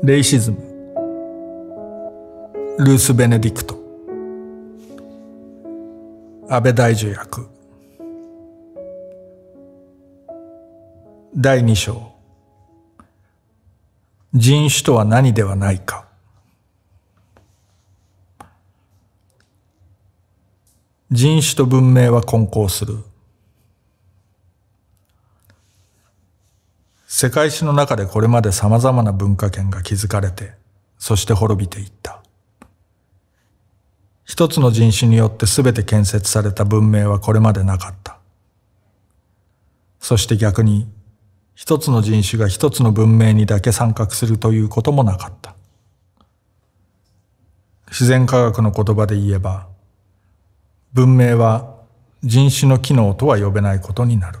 レイシズムルース・ベネディクト安倍大樹役第二章人種とは何ではないか人種と文明は混交する世界史の中でこれまで様々な文化圏が築かれて、そして滅びていった。一つの人種によって全て建設された文明はこれまでなかった。そして逆に、一つの人種が一つの文明にだけ参画するということもなかった。自然科学の言葉で言えば、文明は人種の機能とは呼べないことになる。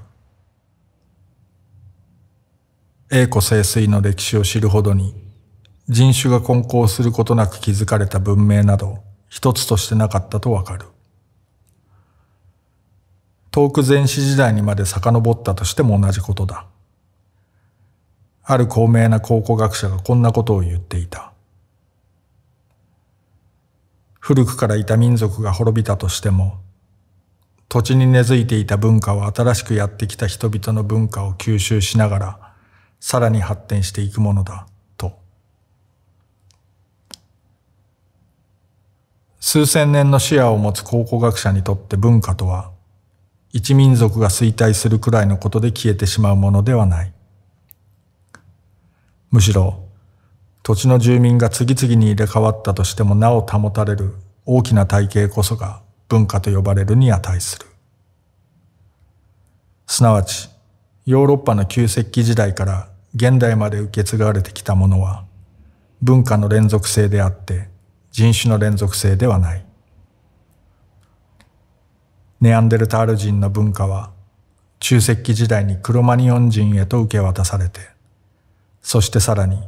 栄枯盛衰の歴史を知るほどに、人種が混交することなく築かれた文明など、一つとしてなかったとわかる。遠く前史時代にまで遡ったとしても同じことだ。ある高名な考古学者がこんなことを言っていた。古くからいた民族が滅びたとしても、土地に根付いていた文化を新しくやってきた人々の文化を吸収しながら、さらに発展していくものだと数千年の視野を持つ考古学者にとって文化とは一民族が衰退するくらいのことで消えてしまうものではないむしろ土地の住民が次々に入れ替わったとしてもなお保たれる大きな体系こそが文化と呼ばれるに値する。すなわち、ヨーロッパの旧石器時代から現代まで受け継がれてきたものは文化の連続性であって人種の連続性ではない。ネアンデルタール人の文化は中石器時代にクロマニオン人へと受け渡されて、そしてさらに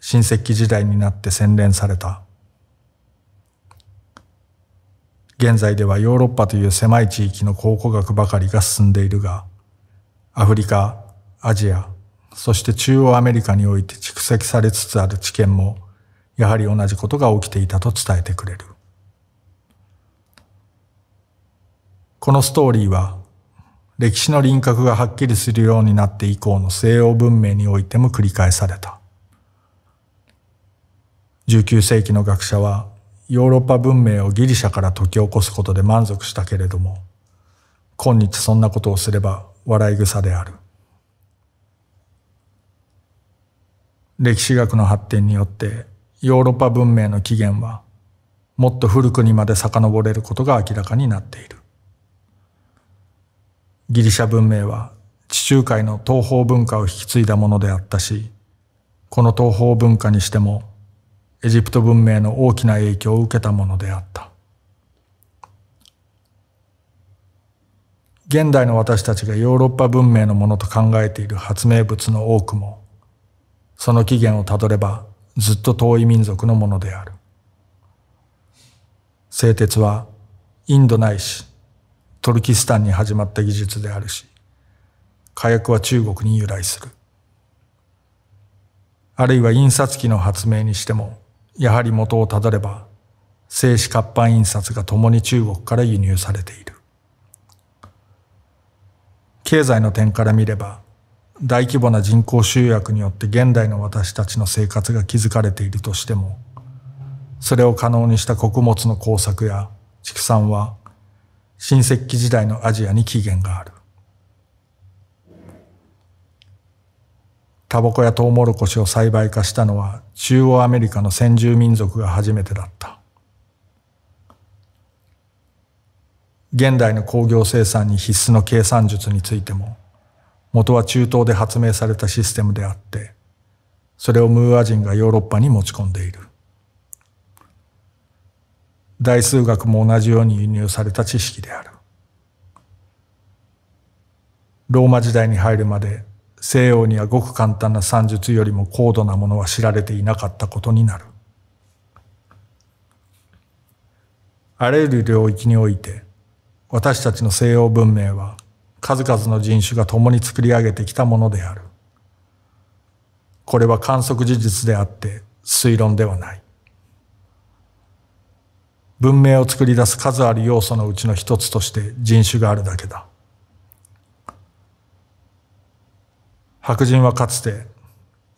新石器時代になって洗練された。現在ではヨーロッパという狭い地域の考古学ばかりが進んでいるが、アフリカ、アジア、そして中央アメリカにおいて蓄積されつつある知見も、やはり同じことが起きていたと伝えてくれる。このストーリーは、歴史の輪郭がはっきりするようになって以降の西洋文明においても繰り返された。19世紀の学者はヨーロッパ文明をギリシャから解き起こすことで満足したけれども、今日そんなことをすれば笑い草である歴史学の発展によってヨーロッパ文明の起源はもっと古くにまで遡れることが明らかになっているギリシャ文明は地中海の東方文化を引き継いだものであったしこの東方文化にしてもエジプト文明の大きな影響を受けたものであった現代の私たちがヨーロッパ文明のものと考えている発明物の多くも、その起源をたどればずっと遠い民族のものである。製鉄はインドないし、トルキスタンに始まった技術であるし、火薬は中国に由来する。あるいは印刷機の発明にしても、やはり元をたどれば、静止活版印刷が共に中国から輸入されている。経済の点から見れば大規模な人口集約によって現代の私たちの生活が築かれているとしてもそれを可能にした穀物の工作や畜産は新石器時代のアジアに起源があるタバコやトウモロコシを栽培化したのは中央アメリカの先住民族が初めてだった現代の工業生産に必須の計算術についても元は中東で発明されたシステムであってそれをムーア人がヨーロッパに持ち込んでいる大数学も同じように輸入された知識であるローマ時代に入るまで西洋にはごく簡単な算術よりも高度なものは知られていなかったことになるあらゆる領域において私たちの西洋文明は数々の人種が共に作り上げてきたものである。これは観測事実であって推論ではない。文明を作り出す数ある要素のうちの一つとして人種があるだけだ。白人はかつて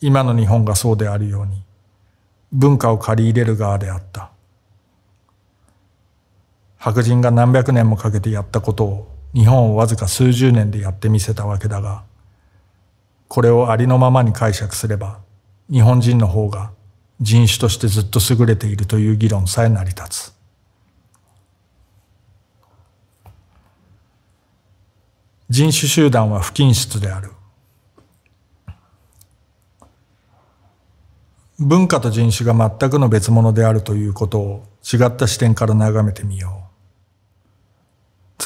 今の日本がそうであるように文化を借り入れる側であった。白人が何百年もかけてやったことを日本をわずか数十年でやってみせたわけだがこれをありのままに解釈すれば日本人の方が人種としてずっと優れているという議論さえ成り立つ人種集団は不均質である文化と人種が全くの別物であるということを違った視点から眺めてみよう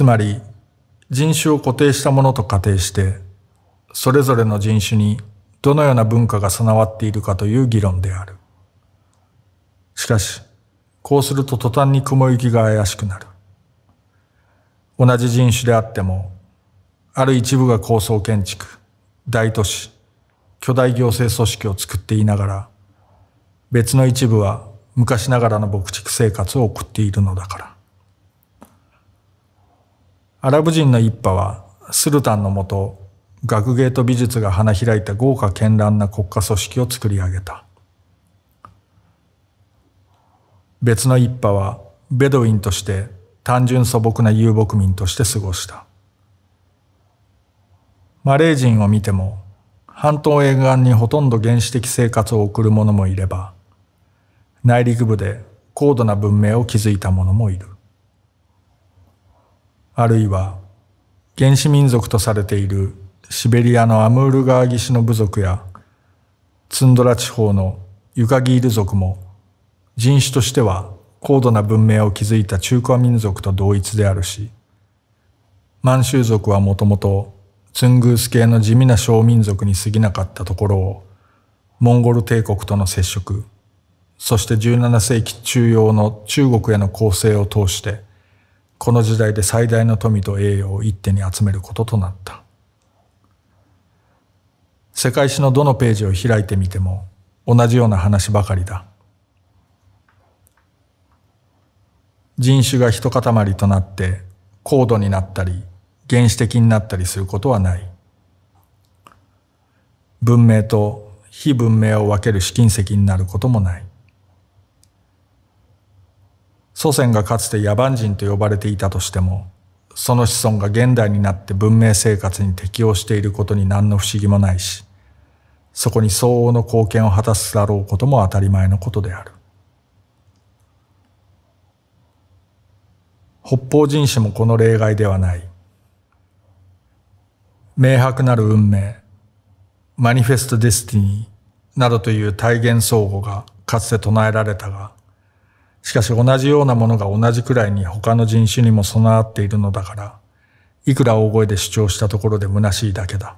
つまり人種を固定したものと仮定してそれぞれの人種にどのような文化が備わっているかという議論であるしかしこうすると途端に雲行きが怪しくなる同じ人種であってもある一部が高層建築大都市巨大行政組織を作っていながら別の一部は昔ながらの牧畜生活を送っているのだからアラブ人の一派はスルタンのもと学芸と美術が花開いた豪華絢爛な国家組織を作り上げた別の一派はベドウィンとして単純素朴な遊牧民として過ごしたマレー人を見ても半島沿岸にほとんど原始的生活を送る者もいれば内陸部で高度な文明を築いた者もいるあるいは原始民族とされているシベリアのアムール川岸の部族やツンドラ地方のユカギール族も人種としては高度な文明を築いた中華民族と同一であるし満州族はもともとツングース系の地味な小民族に過ぎなかったところをモンゴル帝国との接触そして17世紀中央の中国への攻勢を通してこの時代で最大の富と栄誉を一手に集めることとなった世界史のどのページを開いてみても同じような話ばかりだ人種が一塊となって高度になったり原始的になったりすることはない文明と非文明を分ける試金石になることもない祖先がかつて野蛮人と呼ばれていたとしてもその子孫が現代になって文明生活に適応していることに何の不思議もないしそこに相応の貢献を果たすだろうことも当たり前のことである北方人種もこの例外ではない明白なる運命マニフェスト・デスティニーなどという体現相互がかつて唱えられたがしかし同じようなものが同じくらいに他の人種にも備わっているのだから、いくら大声で主張したところで虚しいだけだ。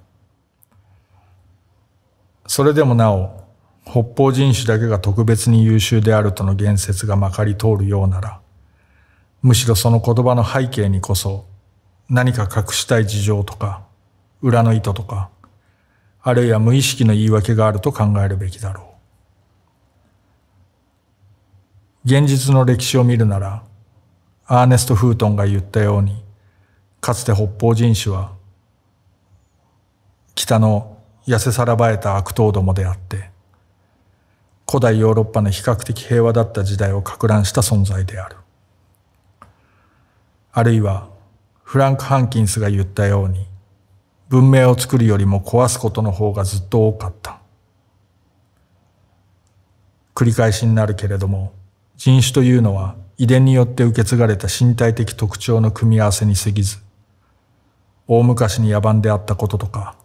それでもなお、北方人種だけが特別に優秀であるとの言説がまかり通るようなら、むしろその言葉の背景にこそ、何か隠したい事情とか、裏の意図とか、あるいは無意識の言い訳があると考えるべきだろう。現実の歴史を見るなら、アーネスト・フートンが言ったように、かつて北方人種は、北の痩せさらばえた悪党どもであって、古代ヨーロッパの比較的平和だった時代をか乱した存在である。あるいは、フランク・ハンキンスが言ったように、文明を作るよりも壊すことの方がずっと多かった。繰り返しになるけれども、人種というのは遺伝によって受け継がれた身体的特徴の組み合わせに過ぎず、大昔に野蛮であったこととか、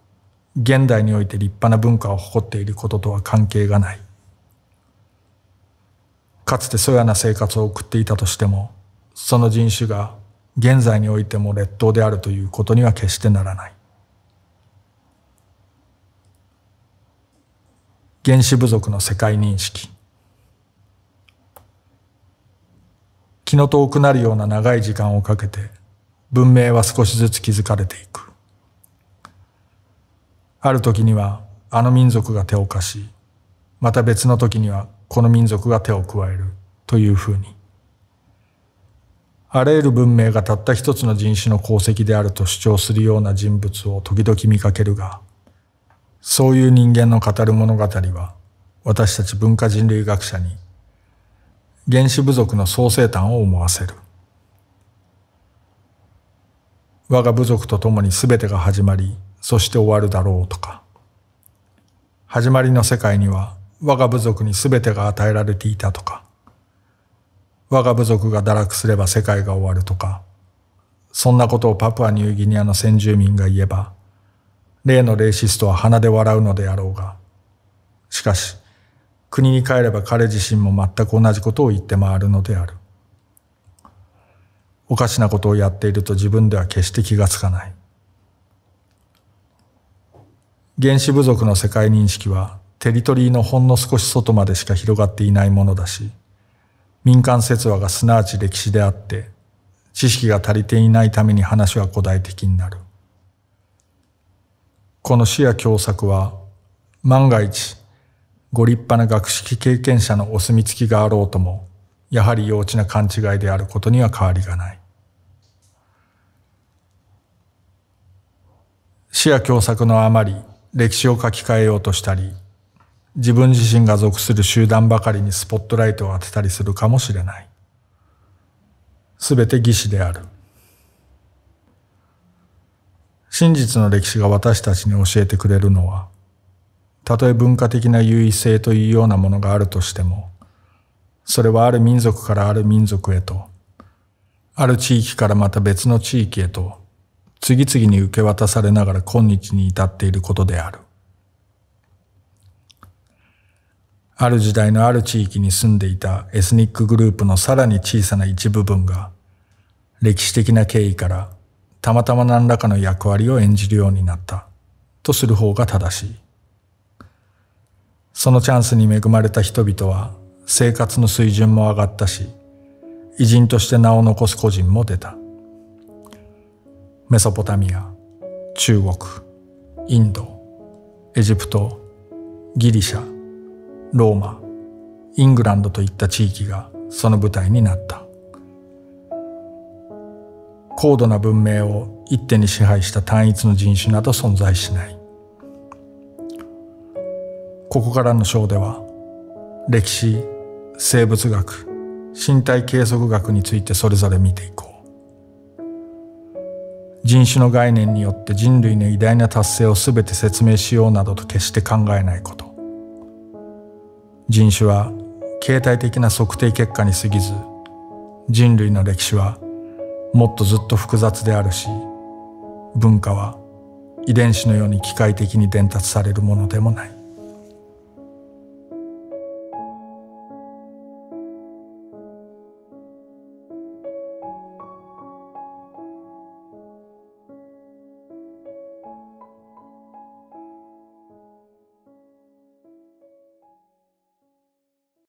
現代において立派な文化を誇っていることとは関係がない。かつてそやな生活を送っていたとしても、その人種が現在においても劣等であるということには決してならない。原始部族の世界認識。気の遠くなるような長い時間をかけて文明は少しずつ築かれていく。ある時にはあの民族が手を貸し、また別の時にはこの民族が手を加えるというふうに。あらゆる文明がたった一つの人種の功績であると主張するような人物を時々見かけるが、そういう人間の語る物語は私たち文化人類学者に原始部族の創生誕を思わせる。我が部族と共に全てが始まり、そして終わるだろうとか。始まりの世界には我が部族に全てが与えられていたとか。我が部族が堕落すれば世界が終わるとか。そんなことをパプアニューギニアの先住民が言えば、例のレイシストは鼻で笑うのであろうが。しかし、国に帰れば彼自身も全く同じことを言って回るのである。おかしなことをやっていると自分では決して気がつかない。原子部族の世界認識はテリトリーのほんの少し外までしか広がっていないものだし、民間説話がすなわち歴史であって、知識が足りていないために話は古代的になる。この視野共作は、万が一ご立派な学識経験者のお墨付きがあろうとも、やはり幼稚な勘違いであることには変わりがない。視野狭窄のあまり歴史を書き換えようとしたり、自分自身が属する集団ばかりにスポットライトを当てたりするかもしれない。すべて義士である。真実の歴史が私たちに教えてくれるのは、たとえ文化的な優位性というようなものがあるとしても、それはある民族からある民族へと、ある地域からまた別の地域へと、次々に受け渡されながら今日に至っていることである。ある時代のある地域に住んでいたエスニックグループのさらに小さな一部分が、歴史的な経緯からたまたま何らかの役割を演じるようになったとする方が正しい。そのチャンスに恵まれた人々は生活の水準も上がったし、偉人として名を残す個人も出た。メソポタミア、中国、インド、エジプト、ギリシャ、ローマ、イングランドといった地域がその舞台になった。高度な文明を一手に支配した単一の人種など存在しない。ここからの章では歴史生物学身体計測学についてそれぞれ見ていこう人種の概念によって人類の偉大な達成を全て説明しようなどと決して考えないこと人種は形態的な測定結果に過ぎず人類の歴史はもっとずっと複雑であるし文化は遺伝子のように機械的に伝達されるものでもない